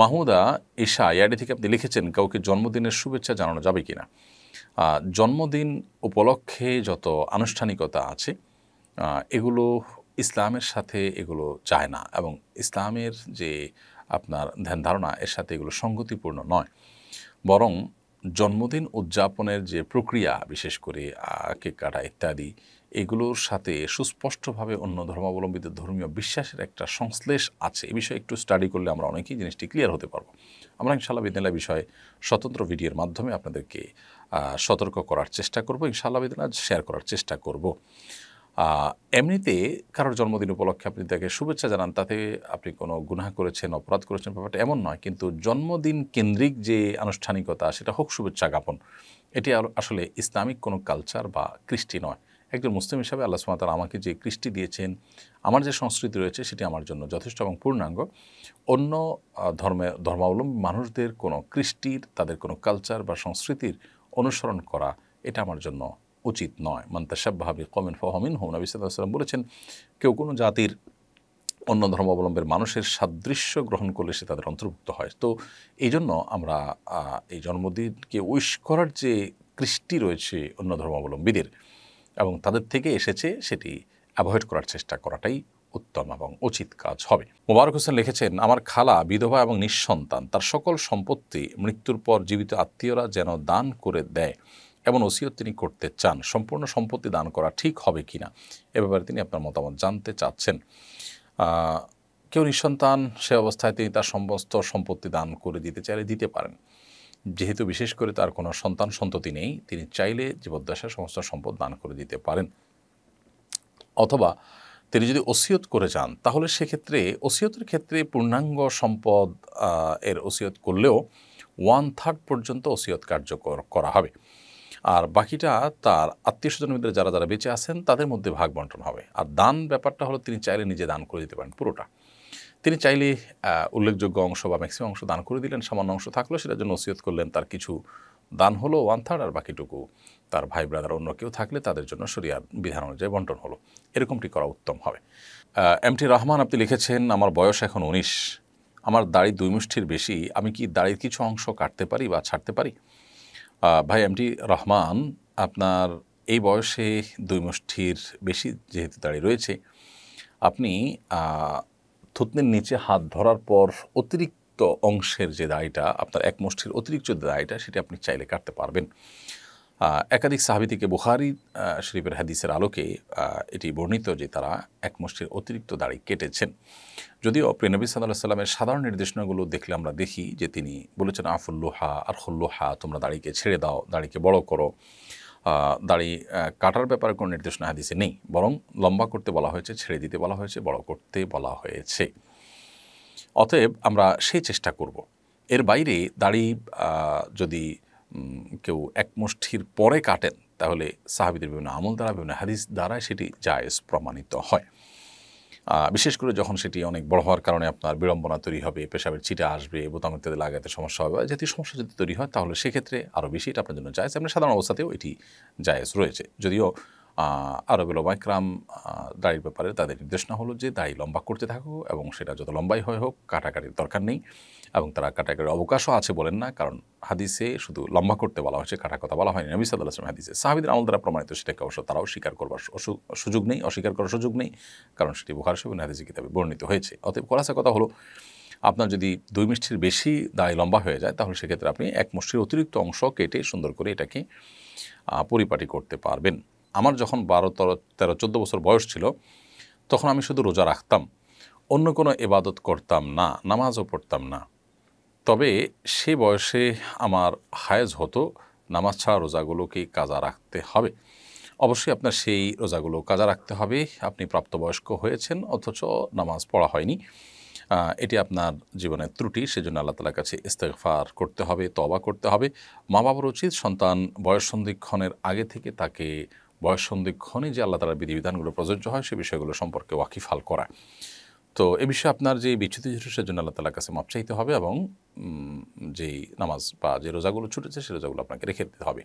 মাহমুদা ঈশা ইয়াডি থেকে আপনি লিখেছেন কাউকে জন্মদিনের শুভেচ্ছা জানানো যাবে কি না জন্মদিন উপলক্ষে যত আনুষ্ঠানিকতা আছে এগুলো ইসলামের সাথে এগুলো চায় না এবং ইসলামের যে আপনার ধ্যান ধারণা এর সাথে এগুলো সঙ্গতিপূর্ণ নয় বরং জন্মদিন উদযাপনের যে প্রক্রিয়া বিশেষ করে কেক কাটা ইত্যাদি এগুলোর সাথে সুস্পষ্টভাবে অন্য ধর্মাবলম্বীদের ধর্মীয় বিশ্বাসের একটা সংশ্লেষ আছে এ বিষয়ে একটু স্টাডি করলে আমরা অনেকেই জিনিসটি ক্লিয়ার হতে পারবো আমরা ইনশাল্লাহ বিদ্যালয় বিষয়ে স্বতন্ত্র ভিডিওর মাধ্যমে আপনাদেরকে সতর্ক করার চেষ্টা করব ইনশাল্লাহ বিদ্যালয় শেয়ার করার চেষ্টা করব এমনিতে কারোর জন্মদিন উপলক্ষে আপনি তাকে শুভেচ্ছা জানান তাতে আপনি কোনো গুণা করেছেন অপরাধ করেছেন ব্যাপারটা এমন নয় কিন্তু জন্মদিন কেন্দ্রিক যে আনুষ্ঠানিকতা সেটা হোক শুভেচ্ছা জ্ঞাপন এটি আসলে ইসলামিক কোনো কালচার বা কৃষ্টি নয় একজন মুসলিম হিসাবে আল্লাহ সুমাতাল আমাকে যে কৃষ্টি দিয়েছেন আমার যে সংস্কৃতি রয়েছে সেটি আমার জন্য যথেষ্ট এবং পূর্ণাঙ্গ অন্য ধর্মে ধর্মাবলম্বী মানুষদের কোনো কৃষ্টির তাদের কোনো কালচার বা সংস্কৃতির অনুসরণ করা এটা আমার জন্য উচিত নয় মান্তাসাব্বাহাবি কমেন ফহমিন হোম নবী সাল্লাম বলেছেন কেউ কোনো জাতির অন্য অবলম্বের মানুষের সাদৃশ্য গ্রহণ করলে সে তাদের অন্তর্ভুক্ত হয় তো এই জন্য আমরা এই জন্মদিনকে উইশ করার যে কৃষ্টি রয়েছে অন্য ধর্মাবলম্বীদের এবং তাদের থেকে এসেছে সেটি অ্যাভয়েড করার চেষ্টা করাটাই উত্তম এবং উচিত কাজ হবে মোবারক হোসেন লিখেছেন আমার খালা বিধবা এবং নিঃসন্তান তার সকল সম্পত্তি মৃত্যুর পর জীবিত আত্মীয়রা যেন দান করে দেয় এমন ওসিয়ত তিনি করতে চান সম্পূর্ণ সম্পত্তি দান করা ঠিক হবে কি না এ ব্যাপারে তিনি আপনার মতামত জানতে চাচ্ছেন কেউ নিঃসন্তান সে অবস্থায় তিনি তার সমস্ত সম্পত্তি দান করে দিতে চাইলে দিতে পারেন যেহেতু বিশেষ করে তার কোনো সন্তান সন্ততি নেই তিনি চাইলে জীবদ্দশায় সমস্ত সম্পদ দান করে দিতে পারেন অথবা তিনি যদি ওসিয়ত করে যান তাহলে সেক্ষেত্রে ওসিয়তের ক্ষেত্রে পূর্ণাঙ্গ সম্পদ এর ওসিয়ত করলেও ওয়ান থার্ড পর্যন্ত ওসিয়ত কার্যকর করা হবে আর বাকিটা তার আত্মীয় স্বজনের যারা যারা বেঁচে আছেন তাদের মধ্যে ভাগ বন্টন হবে আর দান ব্যাপারটা হলো তিনি চাইলে নিজে দান করে দিতে পারেন পুরোটা তিনি চাইলে উল্লেখযোগ্য অংশ বা ম্যাক্সিমাম অংশ দান করে দিলেন সামান্য অংশ থাকলো সেটার জন্য ওসিয়ত করলেন তার কিছু দান হলো ওয়ান থার্ড আর বাকিটুকু তার ভাই ব্রাদার অন্য কেউ থাকলে তাদের জন্য শরিয়ার বিধান অনুযায়ী বন্টন হলো এরকমটি করা উত্তম হবে এম টি রহমান আপনি লিখেছেন আমার বয়স এখন উনিশ আমার দাড়ি দুই মুষ্ঠির বেশি আমি কি দাড়ির কিছু অংশ কাটতে পারি বা ছাড়তে পারি ভাই এম রহমান আপনার এই বয়সে দুই মুষ্ঠির বেশি যেহেতু দাঁড়িয়ে রয়েছে আপনি থুতনির নিচে হাত ধরার পর অতিরিক্ত অংশের যে দায়টা আপনার এক মুষ্ঠির অতিরিক্ত দায়টা সেটা আপনি চাইলে কাটতে পারবেন একাধিক সাহাবিদিকে বুখারি শরীফের হাদিসের আলোকে এটি বর্ণিত যে তারা এক মুষ্টির অতিরিক্ত দাড়ি কেটেছেন যদিও প্রিনবী সাল্লাহ সাল্লামের সাধারণ নির্দেশনাগুলো দেখলে আমরা দেখি যে তিনি বলেছেন আফুল্লোহা আরহুল্লোহা তোমরা দাড়িকে ছেড়ে দাও দাড়িকে বড় করো দাড়ি কাটার ব্যাপারে কোনো নির্দেশনা হাদিসে নেই বরং লম্বা করতে বলা হয়েছে ছেড়ে দিতে বলা হয়েছে বড় করতে বলা হয়েছে অতএব আমরা সেই চেষ্টা করব এর বাইরে দাড়ি যদি কেউ একমুষ্ঠির পরে কাটেন তাহলে সাহাবিদের বিভিন্ন আমল দ্বারা বিভিন্ন হাদিস দ্বারা সেটি জায়েজ প্রমাণিত হয় বিশেষ করে যখন সেটি অনেক বড় হওয়ার কারণে আপনার বিড়ম্বনা তৈরি হবে পেশাবের চিটা আসবে বোতাম ইত্যাদি লাগাতে সমস্যা হবে যেহেতু সমস্যা যদি তৈরি হয় তাহলে সেক্ষেত্রে আরও বেশি এটা আপনার জন্য জায়েজ আপনার সাধারণ অবস্থাতেও এটি জায়েজ রয়েছে যদিও আরবের ওবাইকরাম দাড়ির ব্যাপারে তাদের নির্দেশনা হলো যে দাড়ি লম্বা করতে থাকো এবং সেটা যত লম্বাই হয় হোক কাটাকাটির দরকার নেই এবং তারা কাটাকাটির অবকাশও আছে বলেন না কারণ হাদিসে শুধু লম্বা করতে বলা হয়েছে কাটা কথা বলা হয়নি নবী সাদা আসলাম হাদিসে সাহাবিদের আমল দ্বারা প্রমাণিত সেটাকে অবশ্য তারাও স্বীকার করবার সুযোগ নেই অস্বীকার করার সুযোগ নেই কারণ সেটি বুখার সাহেব হাদিসে কিতাবে বর্ণিত হয়েছে অতএব কলাসা কথা হলো আপনার যদি দুই মিষ্টির বেশি দায় লম্বা হয়ে যায় তাহলে সেক্ষেত্রে আপনি এক মুষ্টির অতিরিক্ত অংশ কেটে সুন্দর করে এটাকে পরিপাটি করতে পারবেন আমার যখন বারো তেরো তেরো চোদ্দো বছর বয়স ছিল তখন আমি শুধু রোজা রাখতাম অন্য কোনো এবাদত করতাম না নামাজও পড়তাম না তবে সে বয়সে আমার হায়েজ হতো নামাজ ছাড়া রোজাগুলোকে কাজা রাখতে হবে অবশ্যই আপনার সেই রোজাগুলো কাজা রাখতে হবে আপনি প্রাপ্তবয়স্ক হয়েছেন অথচ নামাজ পড়া হয়নি এটি আপনার জীবনের ত্রুটি সেজন্য আল্লাহ তালার কাছে ইস্তেফার করতে হবে তবা করতে হবে মা বাবার উচিত সন্তান বয়সন্ধিক্ষণের আগে থেকে তাকে বয়স সন্ধিক্ষণে যে আল্লাহ তালার বিধিবিধানগুলো প্রযোজ্য হয় সে বিষয়গুলো সম্পর্কে ওয়াকিফাল করা তো এ বিষয়ে আপনার যে বিচ্যুতি ছিল সেজন্য আল্লাহ তালার কাছে মাপ চাইতে হবে এবং যেই নামাজ বা যে রোজাগুলো ছুটেছে সে রোজাগুলো আপনাকে রেখে দিতে হবে